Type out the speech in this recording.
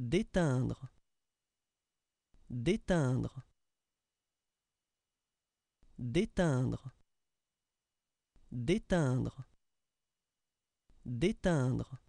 d'éteindre d'éteindre d'éteindre d'éteindre d'éteindre